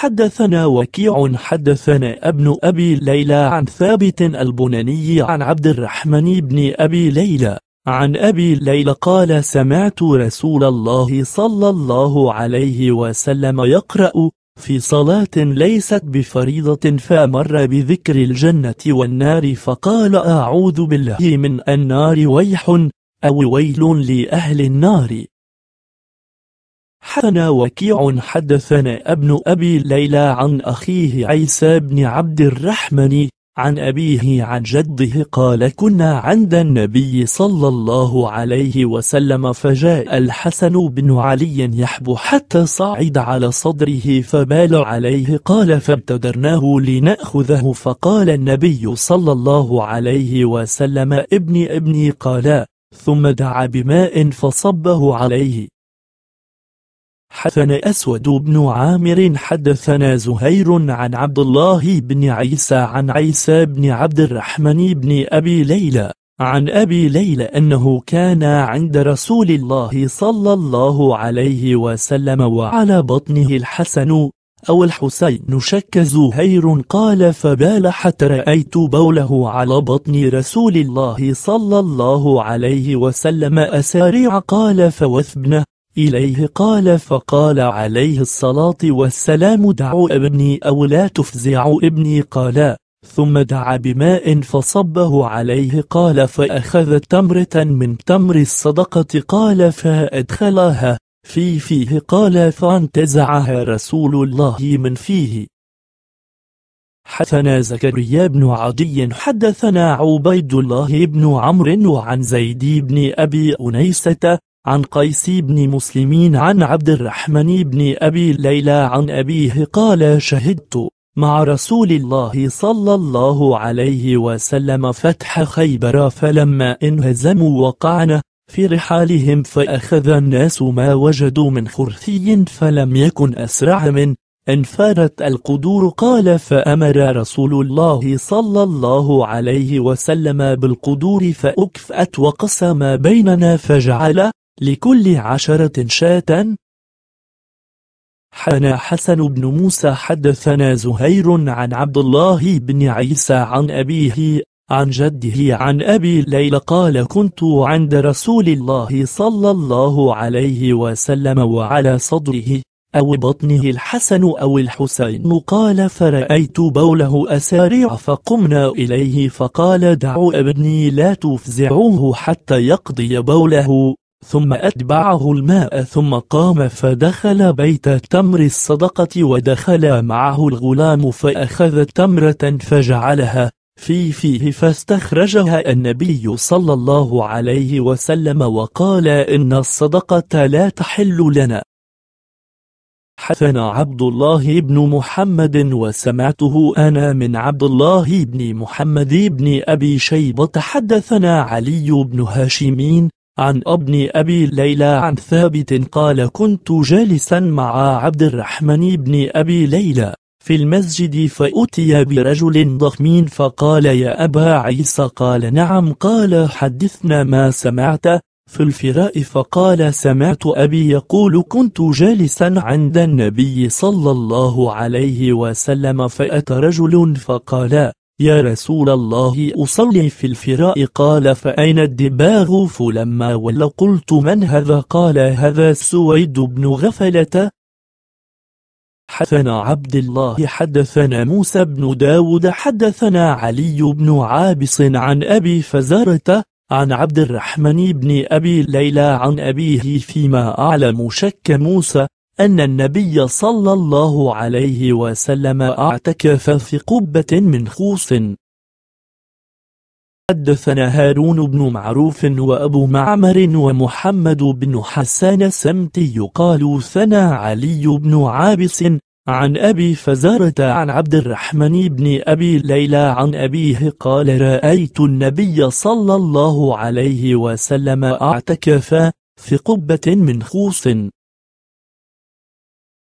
حدثنا وكيع حدثنا ابن أبي ليلى عن ثابت البناني عن عبد الرحمن بن أبي ليلى عن أبي ليلى قال سمعت رسول الله صلى الله عليه وسلم يقرأ في صلاة ليست بفريضة فمر بذكر الجنة والنار فقال أعوذ بالله من النار ويح أو ويل لأهل النار حدثنا وكيع حدثنا ابن أبي ليلى عن أخيه عيسى بن عبد الرحمن عن أبيه عن جده قال كنا عند النبي صلى الله عليه وسلم فجاء الحسن بن علي يحبو حتى صعد على صدره فبال عليه قال فابتدرناه لنأخذه فقال النبي صلى الله عليه وسلم ابني ابني قال ثم دعا بماء فصبه عليه حدثنا أسود بن عامر حدثنا زهير عن عبد الله بن عيسى عن عيسى بن عبد الرحمن بن أبي ليلى عن أبي ليلى أنه كان عند رسول الله صلى الله عليه وسلم وعلى بطنه الحسن أو الحسين شك زهير قال فبال حتى رأيت بوله على بطن رسول الله صلى الله عليه وسلم أسارع قال فوثبنه إليه قال فقال عليه الصلاة والسلام دعوا ابني أو لا تفزعوا ابني قال ثم دعا بماء فصبه عليه قال فأخذ تمرة من تمر الصدقة قال فأدخلها في فيه قال فانتزعها رسول الله من فيه حدثنا زكريا بن عدي حدثنا عبيد الله بن عمرو وعن زيد بن أبي أنيسة عن قيس بن مسلمين عن عبد الرحمن بن أبي ليلى عن أبيه قال شهدت مع رسول الله صلى الله عليه وسلم فتح خيبر فلما انهزموا وقعنا في رحالهم فأخذ الناس ما وجدوا من خرثي فلم يكن أسرع من انفارت القدور قال فأمر رسول الله صلى الله عليه وسلم بالقدور فأكفأت وقسم بيننا فجعل لكل عشرة شاة حنا حسن بن موسى حدثنا زهير عن عبد الله بن عيسى عن أبيه عن جده عن أبي ليلى قال كنت عند رسول الله صلى الله عليه وسلم وعلى صدره أو بطنه الحسن أو الحسين قال فرأيت بوله أسارع فقمنا إليه فقال دعوا ابني لا تفزعوه حتى يقضي بوله ثم أتبعه الماء ثم قام فدخل بيت تمر الصدقة ودخل معه الغلام فأخذ تمرة فجعلها في فيه فاستخرجها النبي صلى الله عليه وسلم وقال إن الصدقة لا تحل لنا حدثنا عبد الله بن محمد وسمعته أنا من عبد الله بن محمد بن أبي شيبة حدثنا علي بن هاشمين عن ابن أبي ليلى عن ثابت قال كنت جالسا مع عبد الرحمن بن أبي ليلى في المسجد فأتي برجل ضخم فقال يا أبا عيسى قال نعم قال حدثنا ما سمعت في الفراء فقال سمعت أبي يقول كنت جالسا عند النبي صلى الله عليه وسلم فأتى رجل فقال يا رسول الله أصلي في الفراء قال فأين الدباغ فلما ول قلت من هذا قال هذا سويد بن غفلة حدثنا عبد الله حدثنا موسى بن داود حدثنا علي بن عابس عن أبي فزارة عن عبد الرحمن بن أبي ليلى عن أبيه فيما أعلم شك موسى أن النبي صلى الله عليه وسلم اعتكف في قبة من خوص حدثنا هارون بن معروف وأبو معمر ومحمد بن حسان السمتي قالوا ثنى علي بن عابس عن أبي فزارة عن عبد الرحمن بن أبي ليلى عن أبيه قال رأيت النبي صلى الله عليه وسلم اعتكف في قبة من خوص